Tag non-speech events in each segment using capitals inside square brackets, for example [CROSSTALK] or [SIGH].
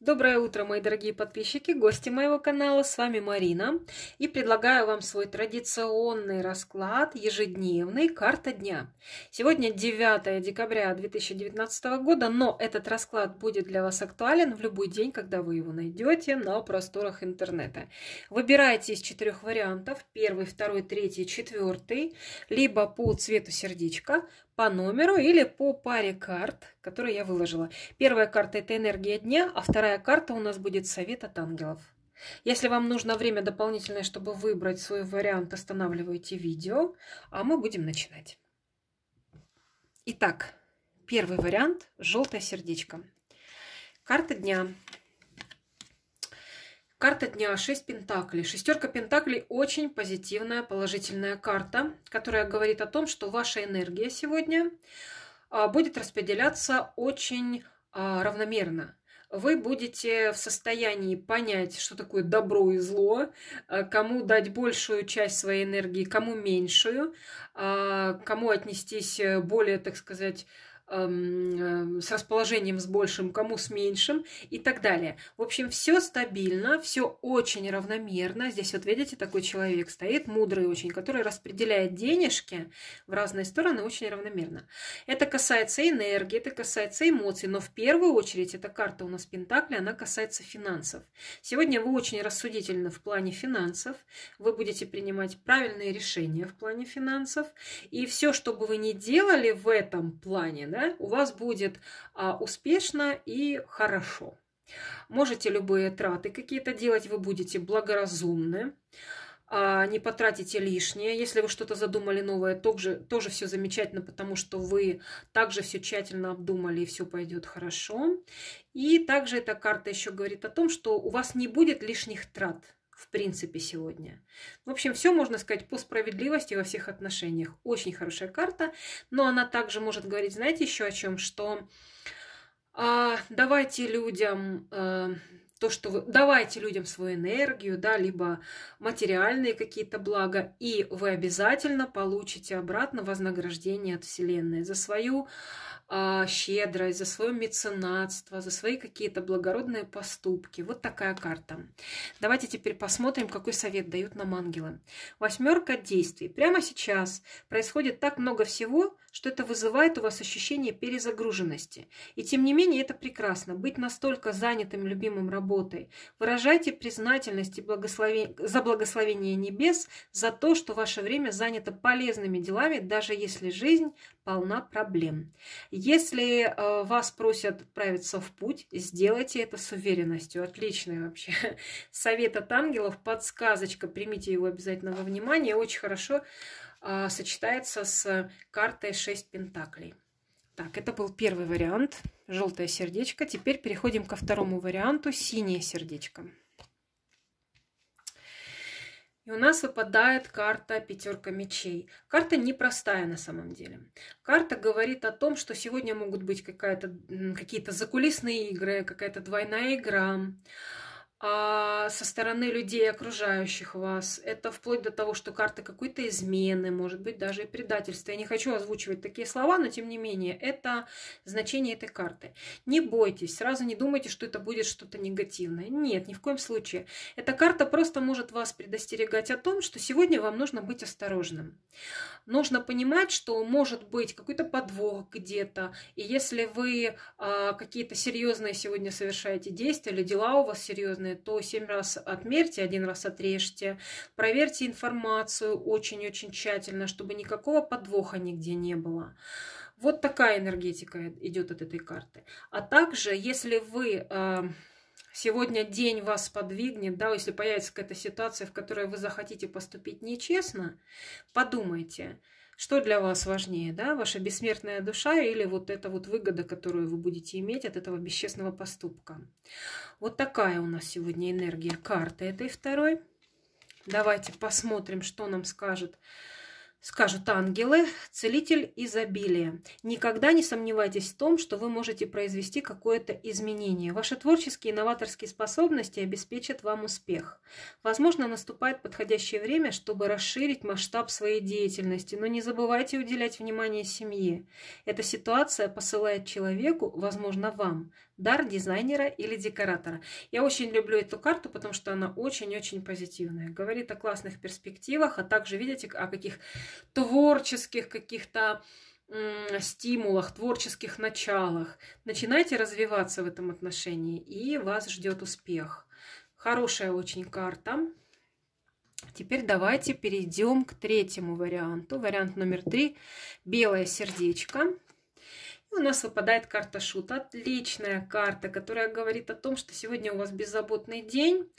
Доброе утро, мои дорогие подписчики, гости моего канала, с вами Марина. И предлагаю вам свой традиционный расклад, ежедневный, карта дня. Сегодня 9 декабря 2019 года, но этот расклад будет для вас актуален в любой день, когда вы его найдете на просторах интернета. Выбирайте из четырех вариантов, первый, второй, третий, четвертый, либо по цвету сердечка, по номеру или по паре карт, которые я выложила. Первая карта – это энергия дня, а вторая карта у нас будет совет от ангелов. Если вам нужно время дополнительное, чтобы выбрать свой вариант, останавливайте видео, а мы будем начинать. Итак, первый вариант – желтое сердечко. Карта дня – Карта дня 6 пентаклей. Шестерка пентаклей очень позитивная, положительная карта, которая говорит о том, что ваша энергия сегодня а, будет распределяться очень а, равномерно. Вы будете в состоянии понять, что такое добро и зло, а, кому дать большую часть своей энергии, кому меньшую, кому отнестись э, более, так сказать, Эм, э, с расположением с большим, кому с меньшим и так далее. В общем, все стабильно, все очень равномерно. Здесь вот видите, такой человек стоит, мудрый очень, который распределяет денежки в разные стороны очень равномерно. Это касается энергии, это касается эмоций, но в первую очередь эта карта у нас Пентакли, она касается финансов. Сегодня вы очень рассудительны в плане финансов, вы будете принимать правильные решения в плане финансов, и все, что бы вы ни делали в этом плане, да, да, у вас будет а, успешно и хорошо. Можете любые траты какие-то делать, вы будете благоразумны, а, не потратите лишнее. Если вы что-то задумали новое, тоже, тоже все замечательно, потому что вы также все тщательно обдумали и все пойдет хорошо. И также эта карта еще говорит о том, что у вас не будет лишних трат в принципе сегодня. В общем, все можно сказать по справедливости во всех отношениях. Очень хорошая карта, но она также может говорить, знаете, еще о чем, что а, давайте людям а, то, что вы давайте людям свою энергию, да, либо материальные какие-то блага, и вы обязательно получите обратно вознаграждение от Вселенной за свою э, щедрость, за свое меценатство, за свои какие-то благородные поступки. Вот такая карта. Давайте теперь посмотрим, какой совет дают нам ангелы. Восьмерка действий. Прямо сейчас происходит так много всего, что это вызывает у вас ощущение перезагруженности. И тем не менее это прекрасно, быть настолько занятым любимым работой. Выражайте признательность и благослови... за благословение небес, за то, что ваше время занято полезными делами, даже если жизнь полна проблем. Если э, вас просят отправиться в путь, сделайте это с уверенностью. Отличный вообще [LAUGHS] совет от ангелов, подсказочка, примите его обязательно во внимание. Очень хорошо а, сочетается с картой 6 пентаклей. Так, это был первый вариант. Желтое сердечко. Теперь переходим ко второму варианту. Синее сердечко. И у нас выпадает карта пятерка мечей. Карта непростая на самом деле. Карта говорит о том, что сегодня могут быть какие-то закулисные игры, какая-то двойная игра, а со стороны людей, окружающих вас. Это вплоть до того, что карта какой-то измены, может быть, даже и предательства. Я не хочу озвучивать такие слова, но тем не менее, это значение этой карты. Не бойтесь, сразу не думайте, что это будет что-то негативное. Нет, ни в коем случае. Эта карта просто может вас предостерегать о том, что сегодня вам нужно быть осторожным. Нужно понимать, что может быть какой-то подвох где-то. И если вы а, какие-то серьезные сегодня совершаете действия или дела у вас серьезные, женщины, то семь раз отмерьте, один раз отрежьте. Проверьте информацию очень-очень тщательно, чтобы никакого подвоха нигде не было. Вот такая энергетика идет от этой карты. А также, если вы... Э, сегодня день вас подвигнет, да, если появится какая-то ситуация, в которой вы захотите поступить нечестно, подумайте, что для вас важнее, да, ваша бессмертная душа или вот эта вот выгода, которую вы будете иметь от этого бесчестного поступка? Вот такая у нас сегодня энергия карты этой второй. Давайте посмотрим, что нам скажет Скажут ангелы, целитель изобилия. Никогда не сомневайтесь в том, что вы можете произвести какое-то изменение. Ваши творческие и новаторские способности обеспечат вам успех. Возможно, наступает подходящее время, чтобы расширить масштаб своей деятельности, но не забывайте уделять внимание семье. Эта ситуация посылает человеку, возможно, вам, Дар дизайнера или декоратора. Я очень люблю эту карту, потому что она очень-очень позитивная. Говорит о классных перспективах, а также, видите, о каких творческих каких-то стимулах, творческих началах. Начинайте развиваться в этом отношении, и вас ждет успех. Хорошая очень карта. Теперь давайте перейдем к третьему варианту. Вариант номер три – белое сердечко. И ну, у нас выпадает карта Шут. Отличная карта, которая говорит о том, что сегодня у вас беззаботный день.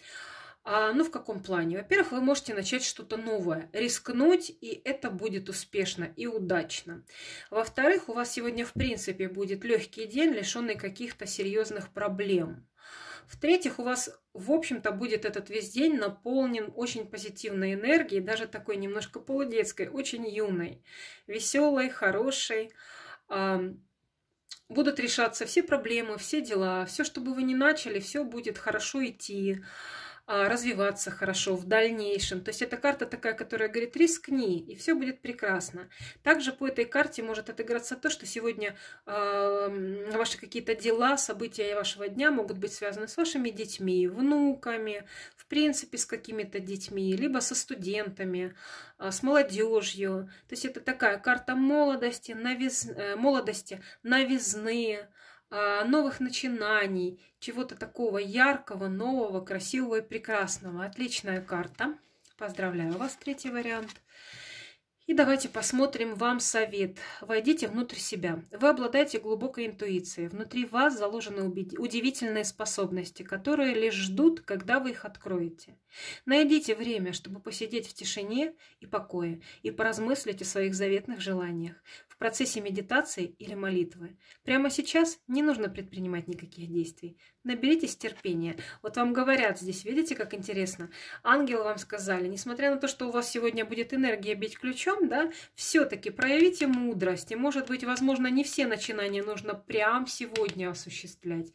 А, ну, в каком плане? Во-первых, вы можете начать что-то новое, рискнуть, и это будет успешно и удачно. Во-вторых, у вас сегодня, в принципе, будет легкий день, лишенный каких-то серьезных проблем. В-третьих, у вас, в общем-то, будет этот весь день наполнен очень позитивной энергией, даже такой немножко полудетской, очень юной, веселой, хорошей. Эм, будут решаться все проблемы, все дела, все, что бы вы ни начали, все будет хорошо идти. А, развиваться хорошо в дальнейшем. То есть эта карта такая, которая говорит рискни, и все будет прекрасно. Также по этой карте может отыграться то, что сегодня э, ваши какие-то дела, события вашего дня могут быть связаны с вашими детьми, внуками, в принципе, с какими-то детьми, либо со студентами, э, с молодежью. То есть это такая карта молодости, новиз... э, молодости новизны, а, новых начинаний, чего-то такого яркого, нового, красивого и прекрасного. Отличная карта. Поздравляю вас, третий вариант. И давайте посмотрим вам совет. Войдите внутрь себя. Вы обладаете глубокой интуицией. Внутри вас заложены удивительные способности, которые лишь ждут, когда вы их откроете. Найдите время, чтобы посидеть в тишине и покое и поразмыслить о своих заветных желаниях процессе медитации или молитвы. Прямо сейчас не нужно предпринимать никаких действий. Наберитесь терпения. Вот вам говорят здесь, видите, как интересно. Ангелы вам сказали, несмотря на то, что у вас сегодня будет энергия бить ключом, да, все-таки проявите мудрость. И, может быть, возможно, не все начинания нужно прям сегодня осуществлять.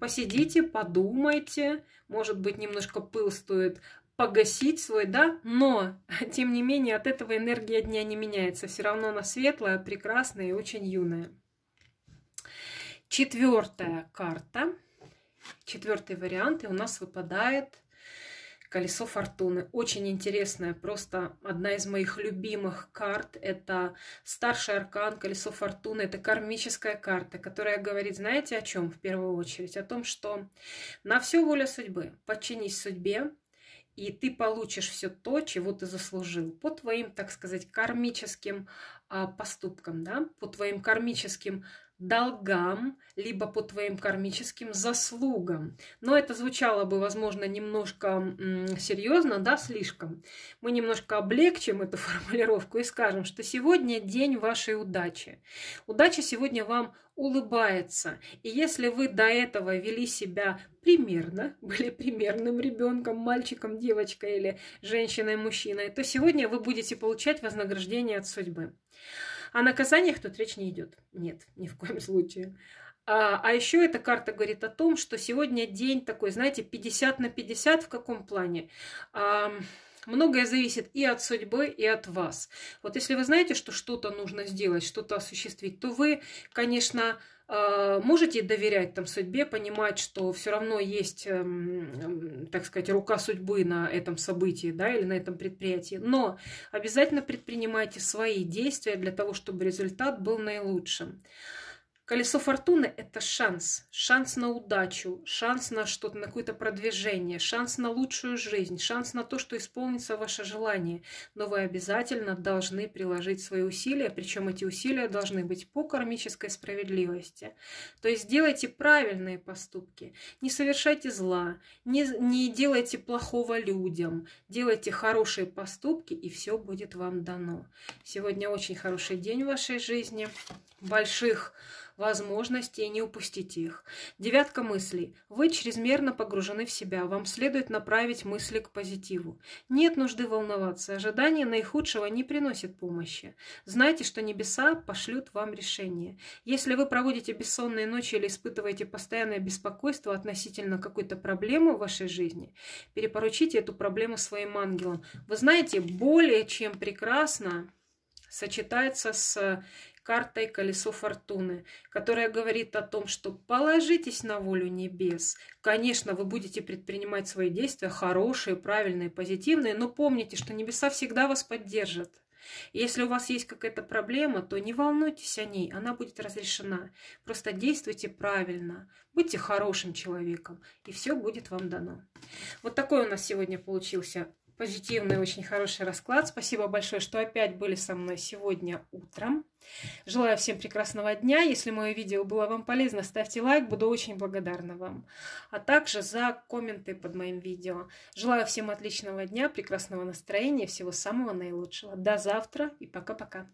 Посидите, подумайте, может быть, немножко пыл стоит погасить свой, да, но, [LAUGHS] тем не менее, от этого энергия дня не меняется. Все равно она светлая, прекрасная и очень юная. Четвертая карта, четвертый вариант, и у нас выпадает Колесо фортуны. Очень интересная, просто одна из моих любимых карт. Это старший аркан, колесо фортуны. Это кармическая карта, которая говорит, знаете о чем в первую очередь? О том, что на все воля судьбы. Подчинись судьбе, и ты получишь все то, чего ты заслужил по твоим, так сказать, кармическим а, поступкам, да, по твоим кармическим долгам, либо по твоим кармическим заслугам. Но это звучало бы, возможно, немножко серьезно, да, слишком. Мы немножко облегчим эту [LAUGHS] формулировку и скажем, что сегодня день вашей удачи. Удача сегодня вам улыбается. И если вы до этого вели себя примерно, [LAUGHS] были примерным ребенком, мальчиком, девочкой или женщиной, мужчиной, то сегодня вы будете получать вознаграждение от судьбы. О а наказаниях тут речь не идет. Нет, ни в коем случае. А, а еще эта карта говорит о том, что сегодня день такой, знаете, 50 на 50 в каком плане. А, Многое зависит и от судьбы, и от вас. Вот если вы знаете, что что-то нужно сделать, что-то осуществить, то вы, конечно, э, можете доверять там судьбе, понимать, что все равно есть, эм, эм, так сказать, рука судьбы на этом событии, да, или на этом предприятии. Но обязательно предпринимайте свои действия для того, чтобы результат был наилучшим. Колесо фортуны – это шанс. Шанс на удачу, шанс на что-то, на какое-то продвижение, шанс на лучшую жизнь, шанс на то, что исполнится ваше желание. Но вы обязательно должны приложить свои усилия, причем эти усилия должны быть по кармической справедливости. То есть делайте правильные поступки, не совершайте зла, не, не делайте плохого людям, делайте хорошие поступки, и все будет вам дано. Сегодня очень хороший день в вашей жизни, больших возможности и не упустите их. Девятка мыслей. Вы чрезмерно погружены в себя, вам следует направить мысли к позитиву. Нет нужды волноваться, ожидание наихудшего не приносит помощи. Знайте, что небеса пошлют вам решение. Если вы проводите бессонные ночи или испытываете постоянное беспокойство относительно какой-то проблемы в вашей жизни, перепоручите эту проблему своим ангелам. Вы знаете, более чем прекрасно сочетается с картой «Колесо фортуны», которая говорит о том, что положитесь на волю небес. Конечно, вы будете предпринимать свои действия хорошие, правильные, позитивные, но помните, что небеса всегда вас поддержат. Если у вас есть какая-то проблема, то не волнуйтесь о ней, она будет разрешена. Просто действуйте правильно, будьте хорошим человеком, и все будет вам дано. Вот такой у нас сегодня получился позитивный, очень хороший расклад. Спасибо большое, что опять были со мной сегодня утром. Желаю всем прекрасного дня. Если мое видео было вам полезно, ставьте лайк, буду очень благодарна вам. А также за комменты под моим видео. Желаю всем отличного дня, прекрасного настроения, всего самого наилучшего. До завтра и пока-пока.